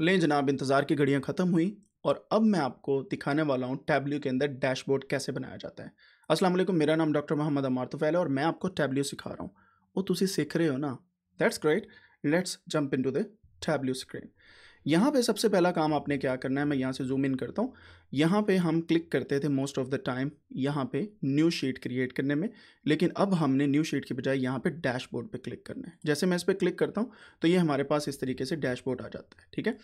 लें जनाब इंतज़ार की घड़ियाँ ख़त्म हुई और अब मैं आपको दिखाने वाला हूँ टैबल्यू के अंदर डैशबोर्ड कैसे बनाया जाता है अस्सलाम वालेकुम मेरा नाम डॉक्टर मोहम्मद अमार तो है और मैं आपको टैबल्यू सिखा रहा हूँ वो तुम सीख रहे हो ना that's great let's jump into the Tableau screen यहाँ पे सबसे पहला काम आपने क्या करना है मैं यहाँ से जूम इन करता हूँ यहाँ पे हम क्लिक करते थे मोस्ट ऑफ द टाइम यहाँ पे न्यू शीट क्रिएट करने में लेकिन अब हमने न्यू शीट की बजाय यहाँ पे डैशबोर्ड पे क्लिक करना है जैसे मैं इस पर क्लिक करता हूँ तो ये हमारे पास इस तरीके से डैशबोर्ड आ जाता है ठीक है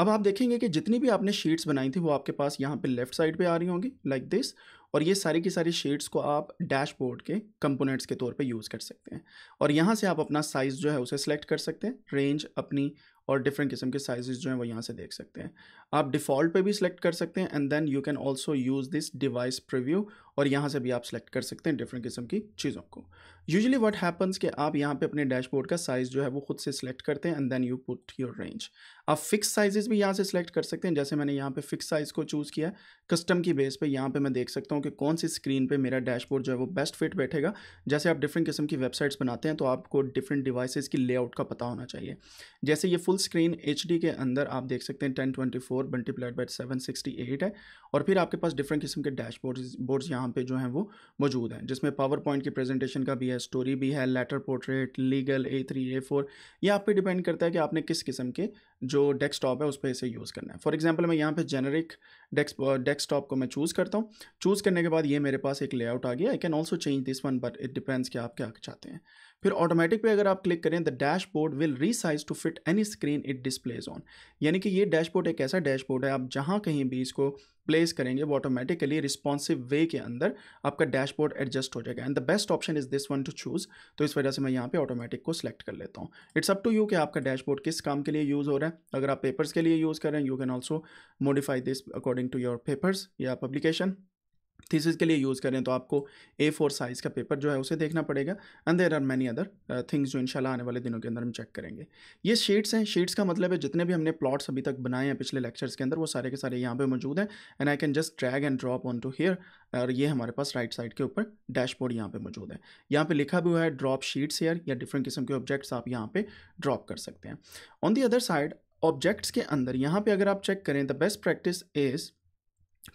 अब आप देखेंगे कि जितनी भी आपने शीट्स बनाई थी वो आपके पास यहाँ पर लेफ्ट साइड पर आ रही होंगी लाइक like दिस और ये सारी की सारी शीट्स को आप डैशबोर्ड के कंपोनेंट्स के तौर पे यूज़ कर सकते हैं और यहाँ से आप अपना साइज़ जो है उसे सेलेक्ट कर सकते हैं रेंज अपनी और डिफरेंट किस्म के साइजेस जो हैं वो यहाँ से देख सकते हैं आप डिफ़ॉल्ट पे भी सिलेक्ट कर सकते हैं and then you can also use this device preview और यहाँ से भी आप सिलेक्ट कर सकते हैं डिफरेंट किस्म की चीज़ों को यूजली वट हैपन्स कि आप यहाँ पर अपने डैशबोर्ड का साइज़ जो है वो खुद से सिलेक्ट करते हैं and then you put your range आप फिक्स साइजेस भी यहाँ से सिलेक्ट कर सकते हैं जैसे मैंने यहाँ पे फिक्स साइज़ को चूज़ किया कस्टम की बेस पे यहाँ पे मैं देख सकता हूँ कि कौन सी स्क्रीन पे मेरा डैशबोर्ड जो है वो बेस्ट फिट बैठेगा जैसे आप डिफरेंट किस्म की वेबसाइट्स बनाते हैं तो आपको डिफरेंट डिवाइसेस की लेआउट का पता होना चाहिए जैसे ये फुल स्क्रीन एच के अंदर आप देख सकते हैं ten twenty four multiplied by seven sixty eight है और फिर आपके पास डिफरेंट किस्म के डैशबोर्ड्स बोर्ड्स यहाँ पे जो हैं वो मौजूद हैं जिसमें पावर पॉइंट की प्रेजेंटेशन का भी है स्टोरी भी है letter portrait legal A three A four ये आप पर डिपेंड करता है कि आपने किस किस्म के जो डेस्कटॉप है उस पर इसे यूज़ करना है फॉर एग्जाम्पल मैं यहाँ पर जेनरिक डेस्क डेस्कटॉप को मैं चूज़ करता हूँ चूज़ करने के बाद ये मेरे पास एक लेआउट आ गया I can also change this one but it depends कि आप क्या चाहते हैं फिर ऑटोमेटिक पे अगर आप क्लिक करें the dashboard will resize to fit any screen it displays on यानी कि ये डैशबोर्ड एक ऐसा डैशबोर्ड है आप जहाँ कहीं भी इसको प्लेस करेंगे वो ऑटोमेटिकली रिस्पॉन्सिव वे के अंदर आपका डैशबोर्ड एडजस्ट हो जाएगा and the best option is this one to choose तो इस वजह से मैं यहाँ पे ऑटोमेटिक को सिलेक्ट कर लेता हूँ इट्स अप टू यू कि आपका डैशबोर्ड किस काम के लिए यूज़ हो रहा है अगर आप पेपर्स के लिए यूज़ कर रहे हैं you can also modify this according to your papers या पब्लिकेशन थीसिस के लिए यूज़ करें तो आपको ए फोर साइज़ का पेपर जो है उसे देखना पड़ेगा and there are many other things जो इंशाल्लाह आने वाले दिनों के अंदर हम चेक करेंगे ये शीट्स हैं शीट्स का मतलब है जितने भी हमने प्लॉट्स अभी तक बनाए हैं पिछले लेक्चर्स के अंदर वो सारे के सारे यहाँ पे मौजूद हैं and I can just drag and drop on to here और ये हमारे पास राइट साइड के ऊपर डैशबोर्ड यहाँ पे मौजूद है यहाँ पे लिखा भी हुआ है ड्रॉप शीट्स हेयर या डिफरेंट किस्म के ऑब्जेक्ट्स आप यहाँ पे ड्रॉप कर सकते हैं on the other side objects के अंदर यहाँ पर अगर आप चेक करें the best practice is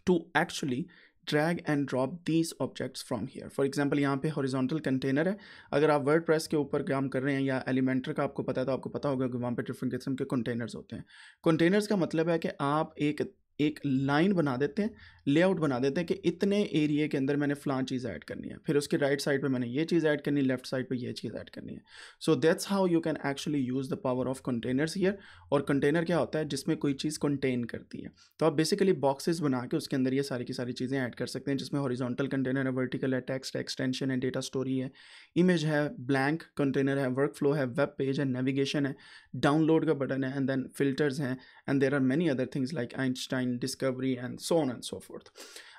to actually drag and drop these objects from here for example यहाँ पे हॉरिजॉन्टल कंटेनर है अगर आप वर्ड प्रेस के ऊपर काम कर रहे हैं या एलिमेंटर का आपको पता है तो आपको पता होगा कि वहाँ पे डिफरेंट किस्म के कंटेनर्स होते हैं कंटेनर्स का मतलब है कि आप एक एक लाइन बना देते हैं लेआउट बना देते हैं कि इतने एरिए के अंदर मैंने फ़लाँ चीज़ ऐड करनी है फिर उसके राइट साइड पे मैंने ये चीज़ ऐड करनी है लेफ्ट साइड पे ये चीज़ ऐड करनी है so that's how you can actually use the power of containers here और कंटेनर क्या होता है जिसमें कोई चीज़ कंटेन करती है तो आप बेसिकली बॉक्सेज बना के उसके अंदर ये सारी की सारी चीज़ें ऐड कर सकते हैं जिसमें हॉरिजॉन्टल कंटेनर है वर्टिकल है टेक्स्ट एक्सटेंशन है डेटा स्टोरी है इमेज है ब्लैंक कंटेनर है वर्क फ्लो है वेब पेज है नेविगेशन है डाउनलोड का बटन है एंड देन फिल्टर्स हैं and there are many other things like Einstein discovery and so on and so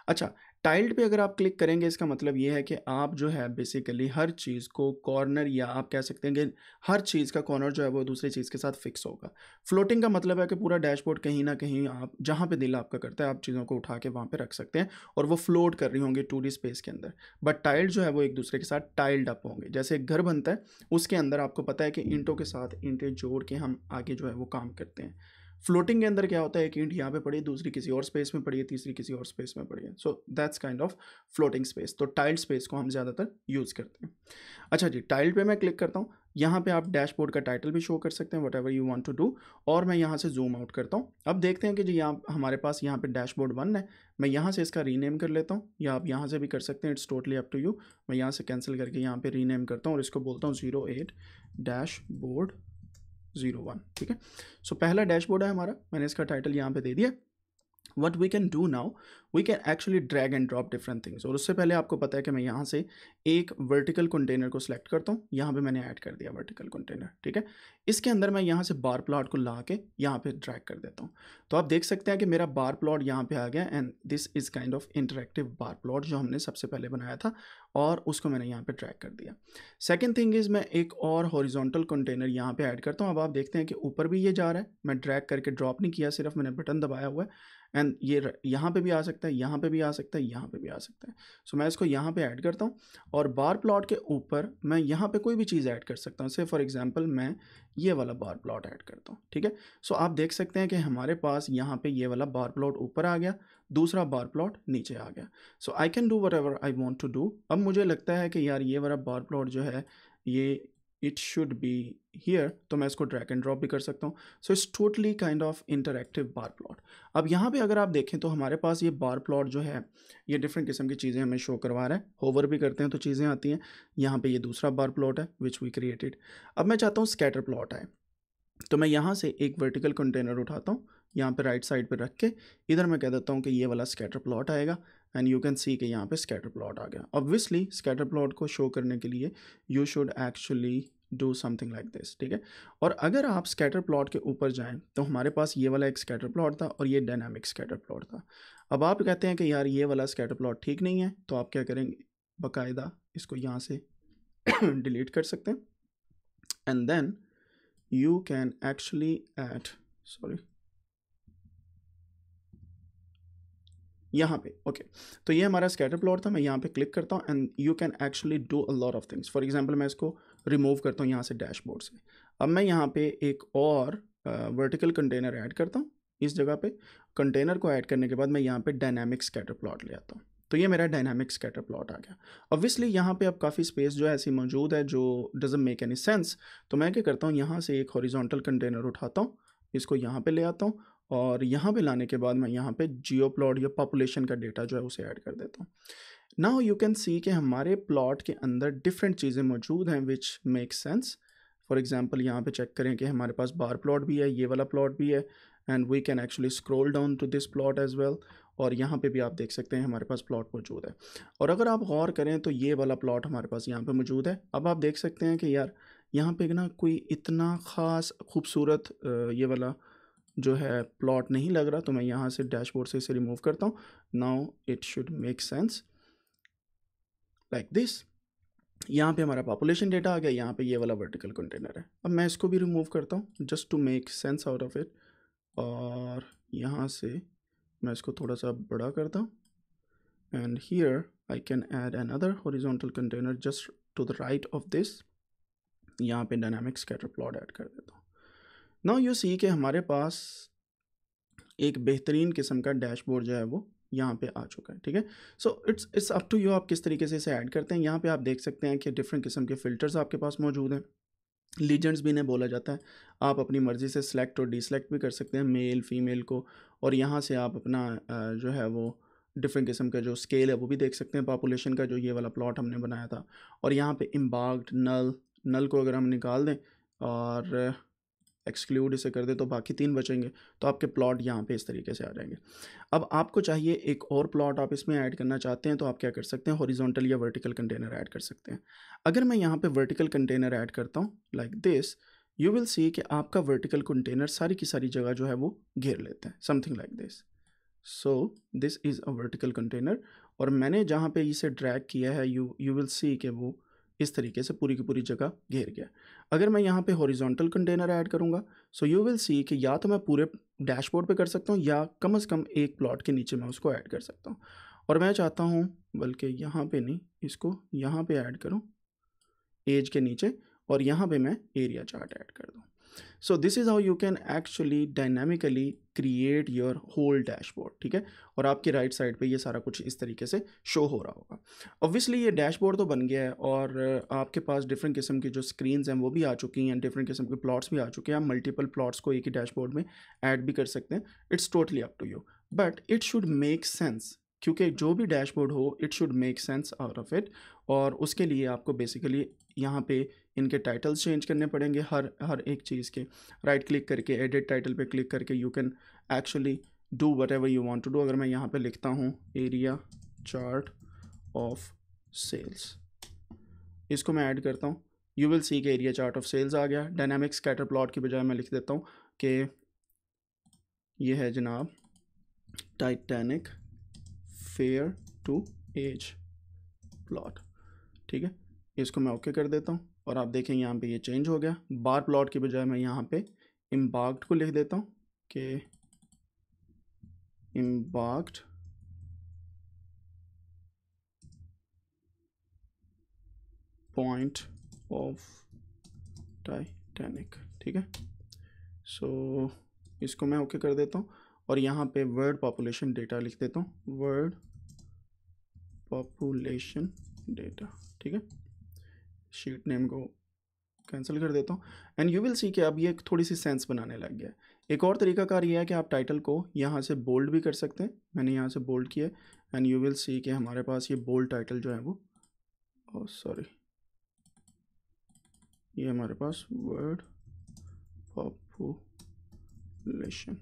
अच्छा टाइल्ड पे अगर आप क्लिक करेंगे इसका मतलब ये है कि आप जो है बेसिकली हर चीज़ को कॉर्नर या आप कह सकते हैं कि हर चीज़ का कॉर्नर जो है वो दूसरी चीज़ के साथ फिक्स होगा फ्लोटिंग का मतलब है कि पूरा डैशबोर्ड कहीं ना कहीं आप जहाँ पे दिल आपका करता है आप चीज़ों को उठा के वहाँ पर रख सकते हैं और वो फ्लोट कर रही होंगी टू स्पेस के अंदर बट टाइल्ड जो है वो एक दूसरे के साथ टाइल्ड अप होंगे जैसे एक घर बनता है उसके अंदर आपको पता है कि ईंटों के साथ ईंटें जोड़ के हम आगे जो है वो काम करते हैं फ्लोटिंग के अंदर क्या होता है एक ईंट यहाँ पे पड़ी दूसरी किसी और स्पेस में पड़ी है तीसरी किसी और स्पेस में पड़ी है so that's kind of floating space तो टाइल्ड स्पेस को हम ज़्यादातर यूज़ करते हैं अच्छा जी टाइल पे मैं क्लिक करता हूँ यहाँ पे आप डैशबोर्ड का टाइटल भी शो कर सकते हैं whatever you want to do और मैं यहाँ से जूम आउट करता हूँ अब देखते हैं कि जी यहाँ हमारे पास यहाँ पे डैशबोर्ड वन है मैं यहाँ से इसका रीनेम कर लेता हूँ या आप यहाँ से भी कर सकते हैं it's totally up to you मैं यहाँ से कैंसिल करके यहाँ पे रीनेम करता हूँ और इसको बोलता हूँ zero eight dashboard zero one ठीक है सो पहला डैशबोर्ड है हमारा मैंने इसका टाइटल यहाँ पे दे दिया what we can do now we can actually drag and drop different things और उससे पहले आपको पता है कि मैं यहाँ से एक वर्टिकल कंटेनर को सिलेक्ट करता हूँ यहाँ पे मैंने ऐड कर दिया वर्टिकल कंटेनर ठीक है इसके अंदर मैं यहाँ से बार प्लॉट को ला के यहाँ पे ड्रैग कर देता हूँ तो आप देख सकते हैं कि मेरा बार प्लॉट यहाँ पे आ गया and this is kind of interactive bar plot जो हमने सबसे पहले बनाया था और उसको मैंने यहाँ पे ट्रैक कर दिया सेकंड थिंग इज़ मैं एक और हॉरिजॉन्टल कंटेनर यहाँ पे ऐड करता हूँ अब आप देखते हैं कि ऊपर भी ये जा रहा है मैं ट्रैक करके ड्रॉप नहीं किया सिर्फ मैंने बटन दबाया हुआ है एंड ये यहाँ पे भी आ सकता है यहाँ पे भी आ सकता है यहाँ पे भी आ सकता है सो so, मैं इसको यहाँ पर ऐड करता हूँ और बार प्लॉट के ऊपर मैं यहाँ पर कोई भी चीज़ ऐड कर सकता हूँ से फॉर एग्ज़ाम्पल मैं ये वाला बार प्लॉट ऐड करता हूँ ठीक है सो आप देख सकते हैं कि हमारे पास यहाँ पे ये वाला बार प्लॉट ऊपर आ गया दूसरा बार प्लॉट नीचे आ गया so I can do whatever I want to do अब मुझे लगता है कि यार ये वाला बार प्लॉट जो है ये इट शुड बी हियर तो मैं इसको ड्रैग एंड ड्रॉप भी कर सकता हूँ so it's totally kind of interactive bar plot अब यहाँ पे अगर आप देखें तो हमारे पास ये बार प्लॉट जो है ये डिफरेंट किस्म की चीज़ें हमें शो करवा रहा है होवर भी करते हैं तो चीज़ें आती हैं यहाँ पे ये दूसरा बार प्लॉट है विच वी क्रिएटेड अब मैं चाहता हूँ स्कैटर प्लॉट आए तो मैं यहाँ से एक वर्टिकल कंटेनर उठाता हूँ यहाँ पे राइट साइड पर रख के इधर मैं कह देता हूँ कि ये वाला स्कैटर प्लॉट आएगा एंड यू कैन सी कि यहाँ पे स्कैटर प्लॉट आ गया ऑब्वियसली स्कैटर प्लॉट को शो करने के लिए you should actually do something like this ठीक है और अगर आप स्कैटर प्लॉट के ऊपर जाएं तो हमारे पास ये वाला एक स्कैटर प्लॉट था और ये डायनामिक स्कैटर प्लॉट था अब आप कहते हैं कि यार ये वाला स्कैटर प्लॉट ठीक नहीं है तो आप क्या करेंगे बाकायदा इसको यहाँ से डिलीट कर सकते हैं and then you can actually at sorry यहाँ पे ओके okay. तो ये हमारा स्कैटर प्लॉट था मैं यहाँ पे क्लिक करता हूँ and you can actually do a lot of things for example मैं इसको रिमूव करता हूँ यहाँ से डैशबोर्ड से अब मैं यहाँ पे एक और वर्टिकल कंटेनर ऐड करता हूँ इस जगह पे कंटेनर को ऐड करने के बाद मैं यहाँ पे डायनामिक स्कैटर प्लॉट ले आता हूँ तो ये मेरा डायनामिक स्कैटर प्लॉट आ गया ऑब्वियसली यहाँ पे अब काफ़ी स्पेस जो ऐसी मौजूद है जो डजन मेक एनी सेंस तो मैं क्या करता हूँ यहाँ से एक हॉरिजॉन्टल कंटेनर उठाता हूँ इसको यहाँ पे ले आता हूँ और यहाँ पे लाने के बाद मैं यहाँ पे जियो प्लॉट या पॉपुलेशन का डेटा जो है उसे ऐड कर देता हूँ नाउ यू कैन सी कि हमारे प्लॉट के अंदर डिफरेंट चीज़ें मौजूद हैं which make sense for example यहाँ पे चेक करें कि हमारे पास बार प्लॉट भी है ये वाला प्लॉट भी है and we can actually scroll down to this plot as well और यहाँ पे भी आप देख सकते हैं हमारे पास प्लॉट मौजूद है और अगर आप गौर करें तो ये वाला प्लॉट हमारे पास यहाँ पे मौजूद है अब आप देख सकते हैं कि यार यहाँ पे ना कोई इतना ख़ास खूबसूरत ये वाला जो है प्लॉट नहीं लग रहा तो मैं यहाँ से डैशबोर्ड से इसे रिमूव करता हूँ now it should make sense like this यहाँ पे हमारा पॉपुलेशन डेटा आ गया यहाँ पे ये वाला वर्टिकल कंटेनर है अब मैं इसको भी रिमूव करता हूँ just to make sense out of it और यहाँ से मैं इसको थोड़ा सा बड़ा करता हूँ and here I can add an other horizontal container just to the right of this यहाँ पे डायनामिक स्कैटर प्लॉट ऐड कर देता हूँ नाउ यू सी कि हमारे पास एक बेहतरीन किस्म का डैशबोर्ड जो है वो यहाँ पे आ चुका है ठीक है so it's it's up to you आप किस तरीके से इसे ऐड करते हैं यहाँ पे आप देख सकते हैं कि डिफरेंट किस्म के फिल्टर्स आपके पास मौजूद हैं लीजेंड्स भी इन्हें बोला जाता है आप अपनी मर्ज़ी से सिलेक्ट और डिसलेक्ट भी कर सकते हैं मेल फीमेल को और यहाँ से आप अपना जो है वो डिफरेंट किस्म का जो स्केल है वो भी देख सकते हैं पॉपुलेशन का जो ये वाला प्लॉट हमने बनाया था और यहाँ पर इम्बाग्ड नल नल को अगर हम निकाल दें और एक्सक्लूड इसे कर दे तो बाकी तीन बचेंगे तो आपके प्लॉट यहाँ पे इस तरीके से आ जाएंगे अब आपको चाहिए एक और प्लॉट आप इसमें ऐड करना चाहते हैं तो आप क्या कर सकते हैं हॉरिजॉन्टल या वर्टिकल कंटेनर ऐड कर सकते हैं अगर मैं यहाँ पे वर्टिकल कंटेनर ऐड करता हूँ like this you will see कि आपका वर्टिकल कंटेनर सारी की सारी जगह जो है वो घेर लेते हैं something like this so this is a vertical container और मैंने जहाँ पर इसे ड्रैग किया है यू यू विल सी कि वो इस तरीके से पूरी की पूरी जगह घेर गया अगर मैं यहाँ पे हॉरिजॉन्टल कंटेनर ऐड करूँगा सो यू विल सी कि या तो मैं पूरे डैशबोर्ड पे कर सकता हूँ या कम से कम एक प्लॉट के नीचे मैं उसको ऐड कर सकता हूँ और मैं चाहता हूँ बल्कि यहाँ पे नहीं इसको यहाँ पे ऐड करूँ एज के नीचे और यहाँ पे मैं एरिया चार्ट ऐड कर दूँ so this is how you can actually dynamically create your whole dashboard ठीक है और आपके राइट right साइड पे ये सारा कुछ इस तरीके से शो हो रहा होगा ऑब्वियसली ये डैशबोर्ड तो बन गया है और आपके पास डिफरेंट किस्म की जो स्क्रीन हैं वो भी आ चुकी हैं डिफरेंट किस्म के प्लॉट्स भी आ चुके हैं आप मल्टीपल प्लॉट्स को एक ही डैशबोर्ड में ऐड भी कर सकते हैं it's totally up to you but it should make sense क्योंकि जो भी डैशबोर्ड हो it should make sense out of it और उसके लिए आपको बेसिकली यहाँ पे इनके टाइटल्स चेंज करने पड़ेंगे हर हर एक चीज़ के राइट right क्लिक करके एडिट टाइटल पे क्लिक करके you can actually do whatever you want to do अगर मैं यहाँ पे लिखता हूँ एरिया चार्ट ऑफ सेल्स इसको मैं ऐड करता हूँ यू विल सी के एरिया चार्ट ऑफ सेल्स आ गया डायनामिक स्कैटर प्लॉट की बजाय मैं लिख देता हूँ कि ये है जनाब Titanic fare to age plot ठीक है इसको मैं ओके okay कर देता हूँ और आप देखें यहाँ पे ये चेंज हो गया बार प्लॉट के बजाय मैं यहाँ पे इम्बाक्ट को लिख देता हूँ कि इम्बाक्ट पॉइंट ऑफ टाइटैनिक ठीक है सो so, इसको मैं ओके okay कर देता हूँ और यहाँ पे वर्ड पॉपुलेशन डेटा लिख देता हूँ वर्ड पॉपुलेशन डेटा ठीक है शीट नेम को कैंसिल कर देता हूँ एंड यू विल सी कि अब ये थोड़ी सी सेंस बनाने लग गया एक और तरीका कार ये है कि आप टाइटल को यहाँ से बोल्ड भी कर सकते हैं मैंने यहाँ से बोल्ड किया एंड यू विल सी कि हमारे पास ये बोल्ड टाइटल जो है वो सॉरी oh, ये हमारे पास वर्ड पॉपुलेशन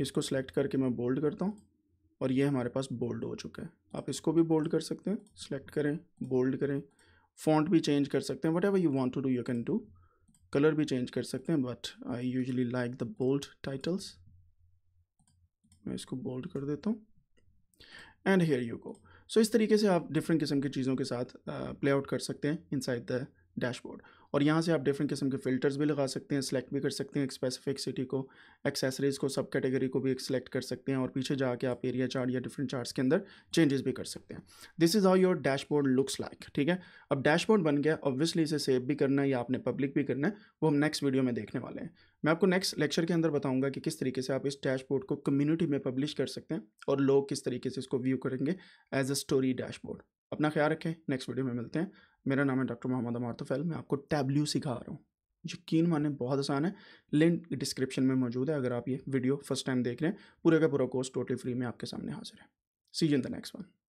इसको सेलेक्ट करके मैं बोल्ड करता हूँ और ये हमारे पास बोल्ड हो चुका है आप इसको भी बोल्ड कर सकते हैं सेलेक्ट करें बोल्ड करें फॉन्ट भी चेंज कर सकते हैं whatever you want to do you can do colour भी चेंज कर सकते हैं but I usually like the bold titles मैं इसको बोल्ड कर देता हूँ and here you go so इस तरीके से आप डिफरेंट किस्म की चीज़ों के साथ प्ले uh, आउट कर सकते हैं इनसाइड द डैशबोर्ड और यहाँ से आप डिफरेंट किस्म के फ़िल्टर्स भी लगा सकते हैं सेलेक्ट भी कर सकते हैं एक स्पेसिफिक सिटी को एक्सेसरीज़ को सब कैटेगरी को भी सेलेक्ट कर सकते हैं और पीछे जाके आप एरिया चार्ट या डिफरेंट चार्ट्स के अंदर चेंजेस भी कर सकते हैं this is how your dashboard looks like ठीक है अब डैशबोर्ड बन गया ऑब्वियसली इसे सेव भी करना है या आपने पब्लिक भी करना है वो हम नेक्स्ट वीडियो में देखने वाले हैं मैं आपको नेक्स्ट लेक्चर के अंदर बताऊंगा कि किस तरीके से आप इस डैशबोर्ड को कम्युनिटी में पब्लिश कर सकते हैं और लोग किस तरीके से इसको व्यू करेंगे एज अ स्टोरी डैशबोर्ड अपना ख्याल रखें नेक्स्ट वीडियो में मिलते हैं मेरा नाम है डॉक्टर मोहम्मद अमार तोफैल मैं आपको टैबल्यू सिखा रहा हूँ यकीन माने बहुत आसान है लिंक डिस्क्रिप्शन में मौजूद है अगर आप ये वीडियो फर्स्ट टाइम देख रहे हैं पूरे का पूरा कोर्स टोटली फ्री में आपके सामने हाजिर है सीजन द नेक्स्ट वन